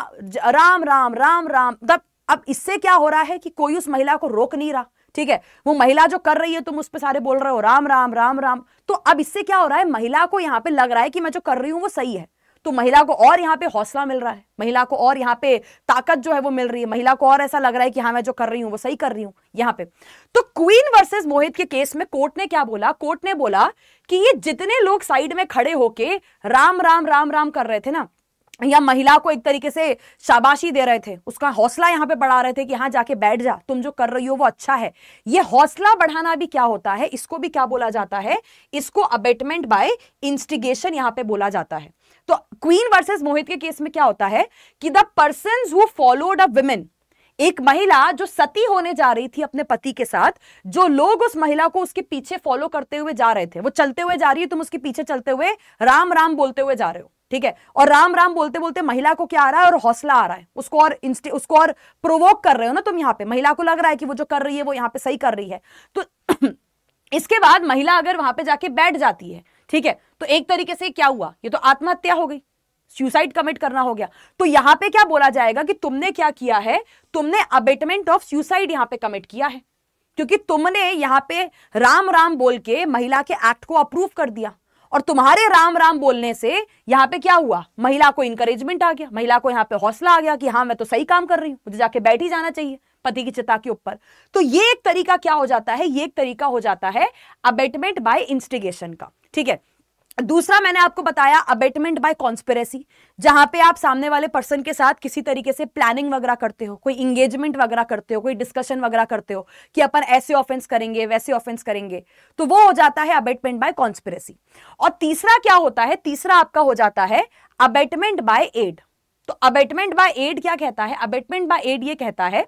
राम राम राम राम तब अब इससे क्या हो रहा है कि कोई उस महिला को रोक नहीं रहा ठीक है वो महिला जो कर रही है तुम उस पर सारे बोल रहे हो राम राम राम राम तो अब इससे क्या हो रहा है महिला को यहाँ पे लग रहा है कि मैं जो कर रही हूँ वो सही है तो महिला को और यहाँ पे हौसला मिल रहा है महिला को और यहाँ पे ताकत जो है वो मिल रही है महिला को और ऐसा लग रहा है कि हाँ मैं जो कर रही हूँ वो सही कर रही हूँ यहाँ पे तो क्वीन वर्सेस मोहित के केस में कोर्ट ने क्या बोला कोर्ट ने बोला कि ये जितने लोग साइड में खड़े होके राम राम राम राम कर रहे थे ना या महिला को एक तरीके से शाबाशी दे रहे थे उसका हौसला यहाँ पे बढ़ा रहे थे कि हाँ जाके बैठ जा तुम जो कर रही हो वो अच्छा है ये हौसला बढ़ाना भी क्या होता है इसको भी क्या बोला जाता है इसको अबेटमेंट बाय इंस्टिगेशन यहाँ पे बोला जाता है तो क्वीन वर्सेस मोहित के केस में क्या होता है कि the person who followed a women एक महिला जो सती होने जा रही थी अपने पति के साथ जो लोग उस महिला को उसके पीछे फॉलो करते हुए जा रहे थे वो चलते हुए जा रही है तुम उसके पीछे चलते हुए राम राम बोलते हुए जा रहे हो ठीक है और राम राम बोलते बोलते महिला को क्या आ रहा है और हौसला आ रहा है उसको और उसको और प्रोवोक कर रहे हो ना तुम यहाँ पे महिला को लग रहा है कि वो जो कर रही है वो यहाँ पे सही कर रही है तो [clears throat] इसके बाद महिला अगर वहां पे जाके बैठ जाती है ठीक है तो एक तरीके से क्या हुआ ये तो आत्महत्या हो गई सुसाइड कमिट करना हो गया तो यहां पे क्या बोला जाएगा कि तुमने क्या किया है तुमने अबेटमेंट ऑफ सुसाइड यहां पे कमिट किया है क्योंकि तुमने यहां पे राम राम बोल के महिला के एक्ट को अप्रूव कर दिया और तुम्हारे राम राम बोलने से यहाँ पे क्या हुआ महिला को इंकरेजमेंट आ गया महिला को यहाँ पे हौसला आ गया कि हाँ मैं तो सही काम कर रही हूँ मुझे जाके बैठ ही जाना चाहिए पति की चिता के ऊपर तो ये एक तरीका क्या हो जाता है ये एक तरीका हो जाता है अबेटमेंट बाय इंस्टिगेशन का ठीक है दूसरा मैंने आपको बताया अबेटमेंट बाय कॉन्स्पेरेसी जहां पे आप सामने वाले पर्सन के साथ किसी तरीके से प्लानिंग वगैरह करते हो कोई इंगेजमेंट वगैरह करते हो कोई डिस्कशन वगैरह करते हो कि अपन ऐसे ऑफेंस करेंगे वैसे ऑफेंस करेंगे तो वो हो जाता है अबेटमेंट बाय कॉन्स्पेरेसी और तीसरा क्या होता है तीसरा आपका हो जाता है अबेटमेंट बाय एड तो अबेटमेंट बाय एड क्या कहता है अबेटमेंट बाय एड ये कहता है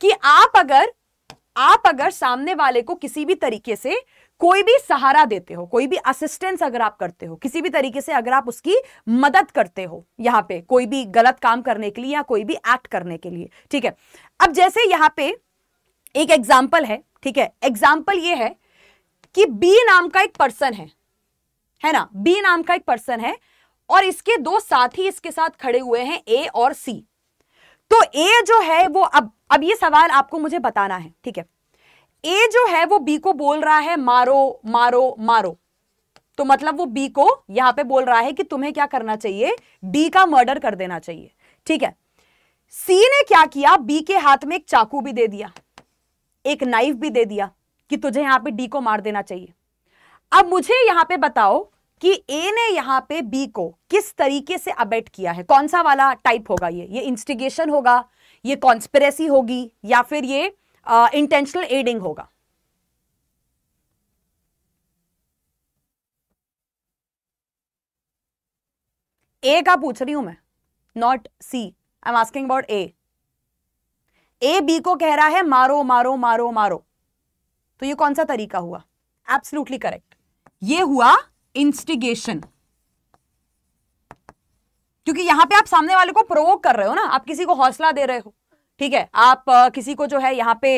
कि आप अगर आप अगर सामने वाले को किसी भी तरीके से कोई भी सहारा देते हो कोई भी असिस्टेंस अगर आप करते हो किसी भी तरीके से अगर आप उसकी मदद करते हो यहां पे कोई भी गलत काम करने के लिए या कोई भी एक्ट करने के लिए ठीक है अब जैसे यहां पे एक एग्जाम्पल है ठीक है एग्जाम्पल ये है कि बी नाम का एक पर्सन है है ना बी नाम का एक पर्सन है और इसके दो साथी इसके साथ खड़े हुए हैं ए और सी तो ए जो है वो अब अब ये सवाल आपको मुझे बताना है ठीक है ए जो है वो बी को बोल रहा है मारो मारो मारो तो मतलब वो बी को यहां पे बोल रहा है कि तुम्हें क्या करना चाहिए डी का मर्डर कर देना चाहिए ठीक है सी ने क्या किया बी के हाथ में एक चाकू भी दे दिया एक नाइफ भी दे दिया कि तुझे यहां पे डी को मार देना चाहिए अब मुझे यहां पे बताओ कि ए ने यहां पे बी को किस तरीके से अबेट किया है कौन सा वाला टाइप होगा ये ये इंस्टिगेशन होगा ये कॉन्स्पेरेसी होगी या फिर ये इंटेंशनल एडिंग होगा ए का पूछ रही हूं मैं not C I am asking about A A B को कह रहा है मारो मारो मारो मारो तो ये कौन सा तरीका हुआ एब्सोल्युटली करेक्ट ये हुआ इंस्टिगेशन क्योंकि यहां पे आप सामने वाले को प्रोवोक कर रहे हो ना आप किसी को हौसला दे रहे हो ठीक है आप आ, किसी को जो है यहाँ पे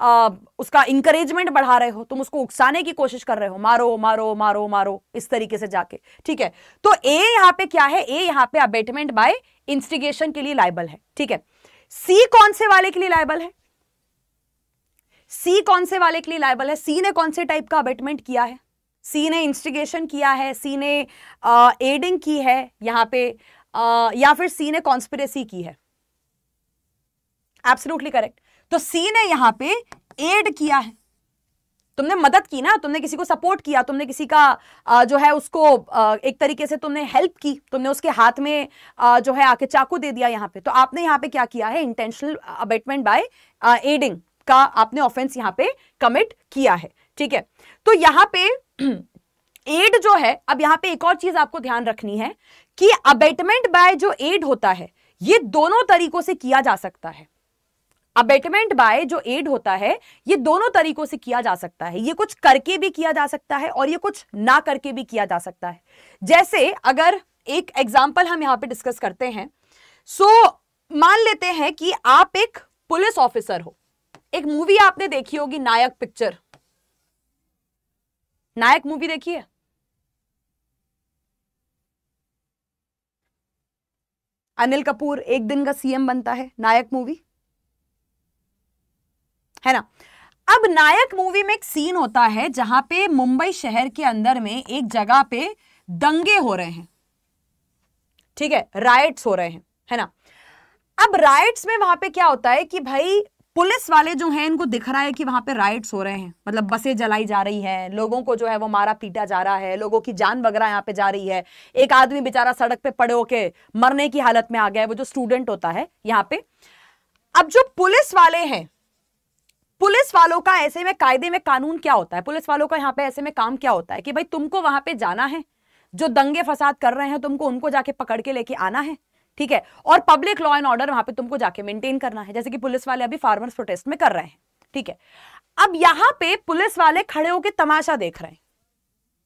आ, उसका इंकरेजमेंट बढ़ा रहे हो तुम उसको उकसाने की कोशिश कर रहे हो मारो मारो मारो मारो इस तरीके से जाके ठीक है तो ए यहाँ पे क्या है ए यहाँ पे अबेटमेंट बाय इंस्टिगेशन के लिए लाइबल है ठीक है सी कौन से वाले के लिए लाइबल है सी कौन से वाले के लिए लाइबल है सी ने कौन से टाइप का अबेटमेंट किया है सी ने इंस्टिगेशन किया है सी ने एडिंग की है यहाँ पे आ, या फिर सी ने कॉन्स्पिरेसी की है एब्सोल्युटली करेक्ट तो सी ने यहां पे एड किया है तुमने मदद की ना तुमने किसी को सपोर्ट किया तुमने किसी का जो है उसको एक तरीके से तुमने हेल्प की तुमने उसके हाथ में जो है आके चाकू दे दिया यहां पे तो आपने यहां पे क्या किया है इंटेंशनल अबेटमेंट बाय एडिंग का आपने ऑफेंस यहां पे कमिट किया है ठीक है तो यहां पे एड [clears throat] जो है अब यहां पे एक और चीज आपको ध्यान रखनी है कि अबेटमेंट बाय जो एड होता है ये दोनों तरीकों से किया जा सकता है अबेटमेंट बाय जो एड होता है ये दोनों तरीकों से किया जा सकता है ये कुछ करके भी किया जा सकता है और ये कुछ ना करके भी किया जा सकता है जैसे अगर एक एग्जाम्पल हम यहाँ पे डिस्कस करते हैं सो so, मान लेते हैं कि आप एक पुलिस ऑफिसर हो एक मूवी आपने देखी होगी नायक पिक्चर नायक मूवी देखी है अनिल कपूर एक दिन का सीएम बनता है नायक मूवी है ना अब नायक मूवी में एक सीन होता है जहां पे मुंबई शहर के अंदर में एक जगह पे दंगे हो रहे हैं ठीक है राइट्स हो रहे हैं है ना अब राइट्स में वहां पे क्या होता है कि भाई पुलिस वाले जो हैं इनको दिख रहा है कि वहां पे राइट्स हो रहे हैं मतलब बसें जलाई जा रही हैं लोगों को जो है वो मारा पीटा जा रहा है लोगों की जान वगैरह यहाँ पे जा रही है एक आदमी बेचारा सड़क पे पड़े होके मरने की हालत में आ गया है वो जो स्टूडेंट होता है यहाँ पे अब जो पुलिस वाले हैं पुलिस वालों का ऐसे में कायदे में कानून क्या होता है पुलिस वालों का यहाँ पे ऐसे में काम क्या होता है कि भाई तुमको वहां पे जाना है जो दंगे फसाद कर रहे हैं तुमको उनको जाके पकड़ के लेके आना है ठीक है और पब्लिक लॉ एंड ऑर्डर वहां पे तुमको जाके मेंटेन करना है जैसे कि पुलिस वाले अभी फार्मर्स प्रोटेस्ट में कर रहे हैं ठीक है अब यहाँ पे पुलिस वाले खड़े होकर तमाशा देख रहे हैं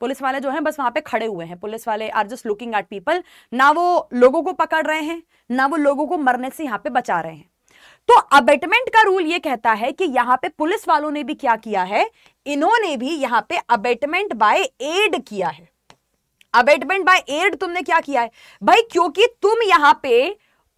पुलिस वाले जो हैं बस वहां पे खड़े हुए हैं पुलिस वाले are just looking at people ना वो लोगों को पकड़ रहे हैं ना वो लोगों को मरने से यहाँ पे बचा रहे हैं तो अबेटमेंट का रूल ये कहता है कि यहाँ पे पुलिस वालों ने भी क्या किया है इन्होंने भी यहाँ पे अबेटमेंट बाय एड किया है अबेटमेंट बाय एड तुमने क्या किया है भाई क्योंकि तुम यहाँ पे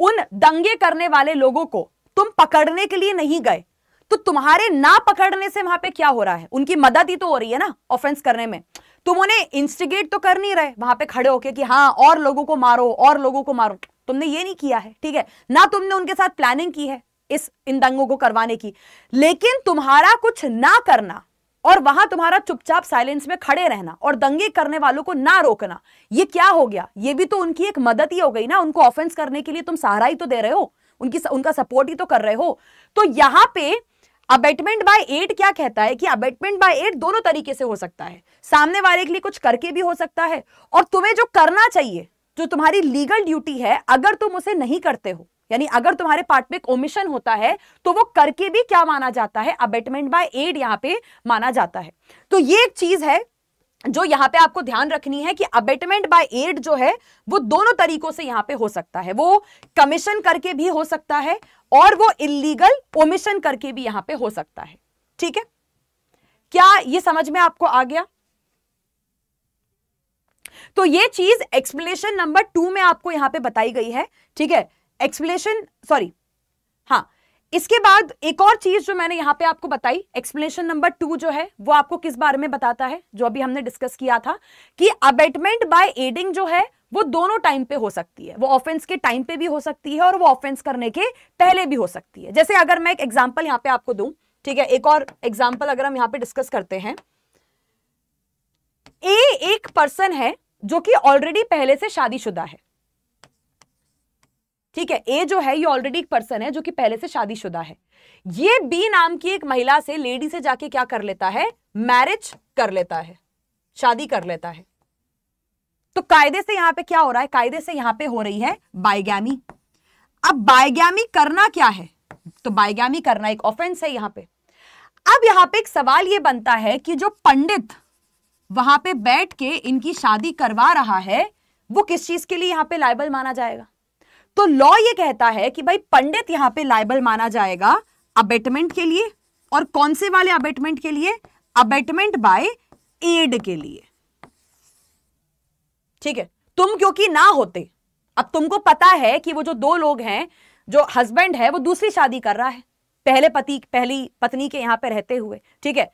उन दंगे करने वाले लोगों को तुम पकड़ने के लिए नहीं गए तो तुम्हारे ना पकड़ने से वहां पे क्या हो रहा है उनकी मदद ही तो हो रही है ना ऑफेंस करने में तुम उन्हें इंस्टिगेट तो कर नहीं रहे वहां पे खड़े होके कि हाँ और लोगों को मारो और लोगों को मारो तुमने ये नहीं किया है ठीक है ना तुमने उनके साथ प्लानिंग की है इस इन दंगों को करवाने की लेकिन तुम्हारा कुछ ना करना और वहां तुम्हारा चुपचाप साइलेंस में खड़े रहना और दंगे करने वालों को ना रोकना ये क्या हो गया ये भी तो उनकी एक मदद ही हो गई ना उनको ऑफेंस करने के लिए तुम सहारा ही तो दे रहे हो उनकी उनका सपोर्ट ही तो कर रहे हो तो यहां पे अबेटमेंट बाय एट क्या कहता है कि अबेटमेंट बाय एट दोनों तरीके से हो सकता है सामने वाले के लिए कुछ करके भी हो सकता है और तुम्हें जो करना चाहिए जो तुम्हारी लीगल ड्यूटी है अगर तुम उसे नहीं करते हो यानी अगर तुम्हारे पार्ट में ओमिशन होता है तो वो करके भी क्या माना जाता है अबेटमेंट बाय एड यहाँ पे माना जाता है तो ये एक चीज है जो यहाँ पे आपको ध्यान रखनी है कि अबेटमेंट बाय एड जो है वो दोनों तरीकों से यहाँ पे हो सकता है वो कमीशन करके भी हो सकता है और वो इलीगल ओमिशन करके भी यहाँ पे हो सकता है ठीक है क्या ये समझ में आपको आ गया तो ये चीज एक्सप्लेनेशन नंबर टू में आपको यहां पे बताई गई है ठीक है एक्सप्लेनेशन सॉरी हाँ इसके बाद एक और चीज जो मैंने यहां पे आपको बताई एक्सप्लेनेशन नंबर टू जो है वो आपको किस बारे में बताता है जो अभी हमने डिस्कस किया था कि अबेटमेंट बाय एडिंग जो है वो दोनों टाइम पे हो सकती है वो ऑफेंस के टाइम पे भी हो सकती है और वो ऑफेंस करने के पहले भी हो सकती है जैसे अगर मैं एक एग्जाम्पल यहां पर आपको दू ठीक है एक और एग्जाम्पल अगर हम यहां पर डिस्कस करते हैं ए एक पर्सन है जो कि ऑलरेडी पहले से शादीशुदा है ठीक है ए जो है ये ऑलरेडी एक पर्सन है जो कि पहले से शादीशुदा है ये बी नाम की एक महिला से लेडी से जाके क्या कर लेता है मैरिज कर लेता है शादी कर लेता है तो कायदे से यहां पे क्या हो रहा है कायदे से यहां पे हो रही है बायगैमी अब बायगैमी करना क्या है तो बायगैमी करना एक ऑफेंस है यहां पे अब यहां पे एक सवाल ये बनता है कि जो पंडित वहां पे बैठ के इनकी शादी करवा रहा है वो किस चीज के लिए यहां पे लाइबल माना जाएगा तो लॉ ये कहता है कि भाई पंडित यहां पे लाइबल माना जाएगा अबेटमेंट के लिए और कौन से वाले अबेटमेंट के लिए अबेटमेंट बाय एड के लिए ठीक है तुम क्योंकि ना होते अब तुमको पता है कि वो जो दो लोग हैं जो हस्बैंड है वो दूसरी शादी कर रहा है पहले पति पहली पत्नी के यहां पर रहते हुए ठीक है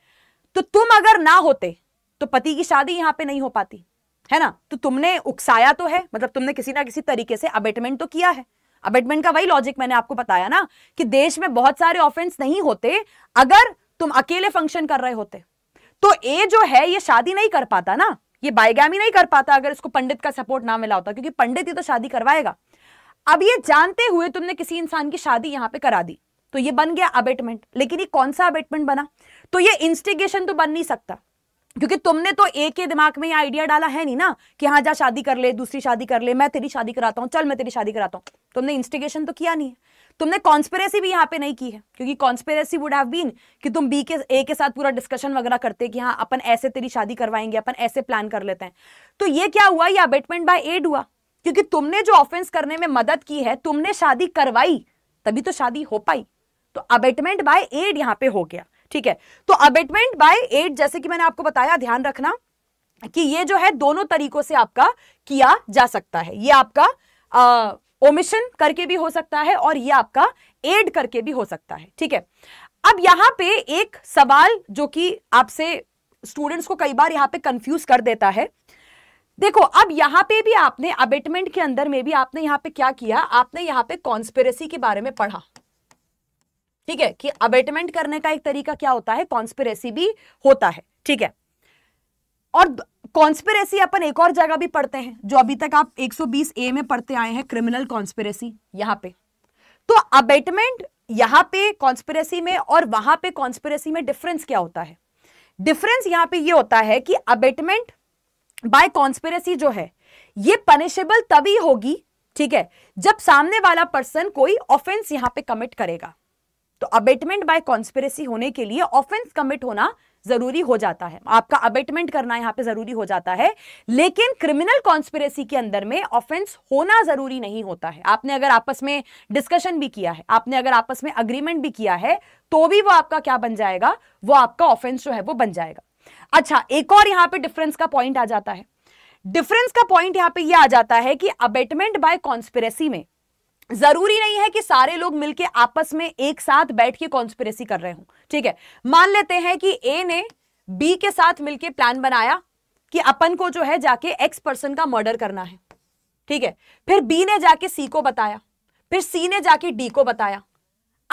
तो तुम अगर ना होते तो पति की शादी यहां पे नहीं हो पाती है ना तो तुमने उकसाया तो है मतलब तुमने किसी ना किसी तरीके से अबेटमेंट तो किया है अबेटमेंट का वही लॉजिक मैंने आपको बताया ना कि देश में बहुत सारे ऑफेंस नहीं होते अगर तुम अकेले फंक्शन कर रहे होते तो ए जो है ये शादी नहीं कर पाता ना ये बायगामी नहीं कर पाता अगर इसको पंडित का सपोर्ट ना मिला होता क्योंकि पंडित ही तो शादी करवाएगा अब ये जानते हुए तुमने किसी इंसान की शादी यहाँ पे करा दी तो ये बन गया अबेटमेंट लेकिन ये कौन सा अबेटमेंट बना तो ये इंस्टिगेशन तो बन नहीं सकता क्योंकि तुमने तो एक ही दिमाग में ये आइडिया डाला है नहीं ना कि हाँ जा शादी कर ले दूसरी शादी कर ले मैं तेरी शादी कराता हूँ चल मैं तेरी शादी कराता हूँ तुमने इंस्टिगेशन तो किया नहीं है तुमने कॉन्स्पेरेसी भी यहाँ पे नहीं की है क्योंकि कॉन्स्पेरेसी वुड हैव बीन कि तुम बी के ए के साथ पूरा डिस्कशन वगैरह करते कि हाँ अपन ऐसे तेरी शादी करवाएंगे अपन ऐसे प्लान कर लेते हैं तो ये क्या हुआ ये अबेटमेंट बाय एड हुआ क्योंकि तुमने जो ऑफेंस करने में मदद की है तुमने शादी करवाई तभी तो शादी हो पाई तो अबेटमेंट बाय एड यहाँ पे हो गया ठीक है तो अबेटमेंट बाय एड जैसे कि मैंने आपको बताया ध्यान रखना कि ये जो है दोनों तरीकों से आपका किया जा सकता है ये आपका आ, ओमिशन करके भी हो सकता है और ये आपका एड करके भी हो सकता है ठीक है अब यहाँ पे एक सवाल जो कि आपसे स्टूडेंट्स को कई बार यहां पे कंफ्यूज कर देता है देखो अब यहाँ पे भी आपने अबेटमेंट के अंदर में भी आपने यहां पे क्या किया आपने यहाँ पे कॉन्स्पेरेसी के बारे में पढ़ा ठीक है कि अबेटमेंट करने का एक तरीका क्या होता है कॉन्स्पिरेसी भी होता है ठीक है और कॉन्स्पिरेसी अपन एक और जगह भी पढ़ते हैं जो अभी तक आप 120 ए में पढ़ते आए हैं क्रिमिनल कॉन्स्पिरेसी यहां पे तो अबेटमेंट यहां पे कॉन्स्पिरेसी में और वहां पे कॉन्स्पिरेसी में डिफरेंस क्या होता है डिफरेंस यहां पे ये होता है कि अबेटमेंट बाय कॉन्स्पिरेसी जो है ये पनिशेबल तभी होगी ठीक है जब सामने वाला पर्सन कोई ऑफेंस यहां पर कमिट करेगा तो अबेटमेंट बाय कॉन्स्पिरसी होने के लिए ऑफेंस कमिट होना जरूरी हो जाता है आपका अबेटमेंट करना यहां पे जरूरी हो जाता है लेकिन क्रिमिनल कॉन्स्पिरसी के अंदर में ऑफेंस होना जरूरी नहीं होता है आपने अगर आपस में डिस्कशन भी किया है आपने अगर आपस में अग्रीमेंट भी किया है तो भी वो आपका क्या बन जाएगा वो आपका ऑफेंस जो है वो बन जाएगा अच्छा एक और यहां पर डिफरेंस का पॉइंट आ जाता है डिफरेंस का पॉइंट यहां पे ये यह आ जाता है कि अबेटमेंट बाय कॉन्स्पिरेसी में जरूरी नहीं है कि सारे लोग मिलके आपस में एक साथ बैठ के कॉन्स्पिरेसी कर रहे हो ठीक है मान लेते हैं कि ए ने बी के साथ मिलके प्लान बनाया कि अपन को जो है जाके एक्स पर्सन का मर्डर करना है ठीक है फिर बी ने जाके सी को बताया फिर सी ने जाके डी को बताया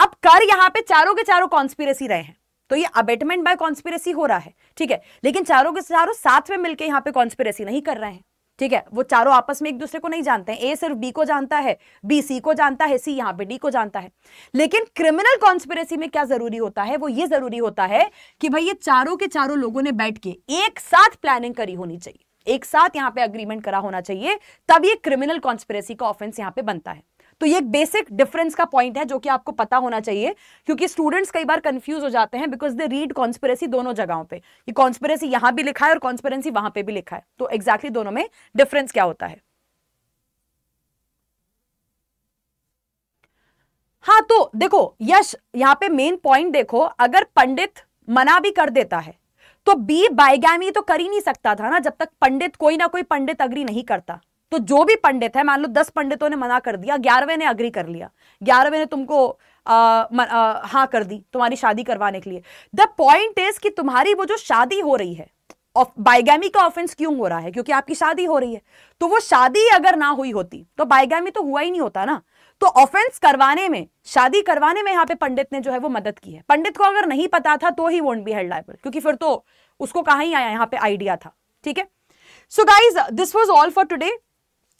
अब कर यहां पे चारों के चारों कॉन्स्पिरेसी रहे हैं तो ये अबेटमेंट बाय कॉन्स्पिरेसी हो रहा है ठीक है लेकिन चारों के चारों साथ में मिलकर यहां पे कॉन्स्पिरेसी नहीं कर रहे हैं ठीक है वो चारों आपस में एक दूसरे को नहीं जानते हैं ए सिर्फ बी को जानता है बी सी को जानता है सी यहां पे डी को जानता है लेकिन क्रिमिनल कॉन्स्पिरेसी में क्या जरूरी होता है वो ये जरूरी होता है कि भाई ये चारों के चारों लोगों ने बैठ के एक साथ प्लानिंग करी होनी चाहिए एक साथ यहां पे अग्रीमेंट करा होना चाहिए तब ये क्रिमिनल कॉन्स्पिरेसी का ऑफेंस यहां पे बनता है तो ये एक बेसिक डिफरेंस का पॉइंट है जो कि आपको पता होना चाहिए क्योंकि स्टूडेंट्स कई बार कंफ्यूज हो जाते हैं बिकॉज दे रीड कॉन्स्परेसी दोनों जगहों पर ये कॉन्स्परेसी यहां भी लिखा है और कॉन्स्परेसी वहां पे भी लिखा है तो एग्जैक्टली exactly दोनों में डिफरेंस क्या होता है हाँ तो देखो यश यहां पे मेन पॉइंट देखो अगर पंडित मना भी कर देता है तो बी बाइगैमी तो कर ही नहीं सकता था ना जब तक पंडित कोई ना कोई पंडित अग्री नहीं करता तो जो भी पंडित है मान लो दस पंडितों ने मना कर दिया ग्यारहवें ने अग्री कर लिया ग्यारहवें ने तुमको हाँ कर दी तुम्हारी शादी करवाने के लिए द पॉइंट इज कि तुम्हारी वो जो शादी हो रही है बाइगैमी का ऑफेंस क्यों हो रहा है क्योंकि आपकी शादी हो रही है तो वो शादी अगर ना हुई होती तो बाइगैमी तो हुआ ही नहीं होता ना तो ऑफेंस करवाने में शादी करवाने में यहाँ पे पंडित ने जो है वो मदद की है पंडित को अगर नहीं पता था तो he would be held liable क्योंकि फिर तो उसको कहा ही आया यहां पे आइडिया था ठीक है so guys this was all for today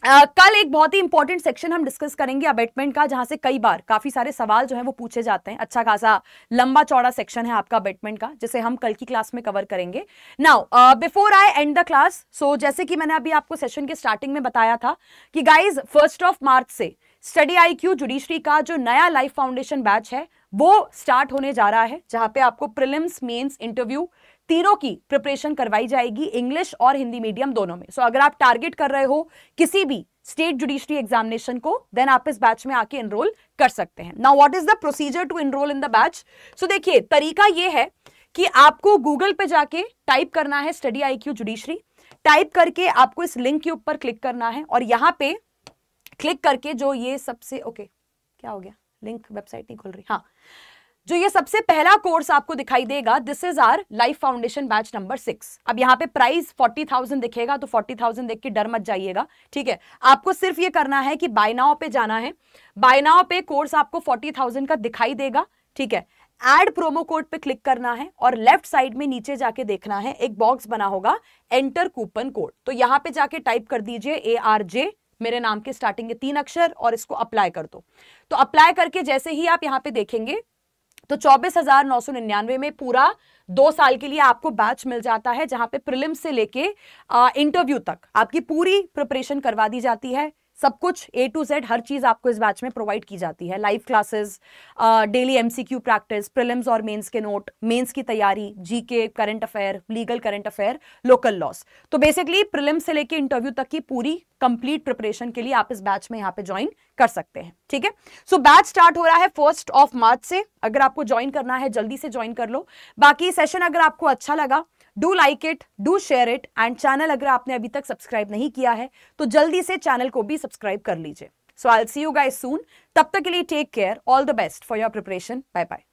Uh, कल एक बहुत ही इंपॉर्टेंट सेक्शन हम डिस्कस करेंगे अबेटमेंट का जहां से कई बार काफी सारे सवाल जो है वो पूछे जाते हैं अच्छा खासा लंबा चौड़ा सेक्शन है आपका अबेटमेंट का जिसे हम कल की क्लास में कवर करेंगे now before I end the class so जैसे कि मैंने अभी आपको सेशन के स्टार्टिंग में बताया था कि गाइज फर्स्ट ऑफ मार्च से स्टडी आई क्यू जुडिशरी का जो नया लाइफ फाउंडेशन बैच है वो स्टार्ट होने जा रहा है जहां पे आपको प्रिलिम्स मेन्स इंटरव्यू तीनों की प्रिपरेशन करवाई जाएगी इंग्लिश और हिंदी मीडियम दोनों में सो so, अगर आप टारगेट कर रहे हो किसी भी स्टेट जुडिशरी एग्जामिनेशन को देन आप इस बैच में आके एनरोल कर सकते हैं now what is the procedure to enrol in the batch so देखिए तरीका यह है कि आपको गूगल पे जाके टाइप करना है study I Q judiciary type करके आपको इस लिंक के ऊपर क्लिक करना है और यहाँ पे क्लिक करके जो ये सबसे ओके okay, क्या हो गया लिंक वेबसाइट नहीं खुल रही हाँ जो ये सबसे पहला कोर्स आपको दिखाई देगा this is our life foundation batch number six अब यहाँ पे प्राइस फोर्टी थाउजेंड दिखेगा तो फोर्टी थाउजेंड देख के डर मत जाइएगा ठीक है आपको सिर्फ ये करना है कि बायनाओ पे जाना है बायनाओ पे कोर्स आपको फोर्टी थाउजेंड का दिखाई देगा ठीक है एड प्रोमो कोड पे क्लिक करना है और लेफ्ट साइड में नीचे जाके देखना है एक बॉक्स बना होगा एंटर कूपन कोड तो यहाँ पे जाके टाइप कर दीजिए ए आर जे मेरे नाम के स्टार्टिंग के तीन अक्षर और इसको अप्लाई कर दो तो अप्लाई करके जैसे ही आप यहाँ पे देखेंगे तो चौबीस हजार नौ सौ निन्यानवे में पूरा दो साल के लिए आपको बैच मिल जाता है जहां पे प्रिलिम्स से लेके इंटरव्यू तक आपकी पूरी प्रिपरेशन करवा दी जाती है सब कुछ ए टू जेड हर चीज़ आपको इस बैच में प्रोवाइड की जाती है live classes daily MCQ practice prelims और मेंस के नोट मेंस की तैयारी GK current affair legal current affair local laws तो बेसिकली प्रिलिम्स से लेके इंटरव्यू तक की पूरी कंप्लीट प्रिपरेशन के लिए आप इस बैच में यहाँ पे ज्वाइन कर सकते हैं ठीक है सो बैच स्टार्ट हो रहा है फर्स्ट ऑफ मार्च से अगर आपको ज्वाइन करना है जल्दी से ज्वाइन कर लो बाकी सेशन अगर आपको अच्छा लगा do like it do share it and channel अगर आपने अभी तक सब्सक्राइब नहीं किया है तो जल्दी से चैनल को भी सब्सक्राइब कर लीजिए सो आई सी यू गाइस सून तब तक के लिए take care all the best for your preparation bye bye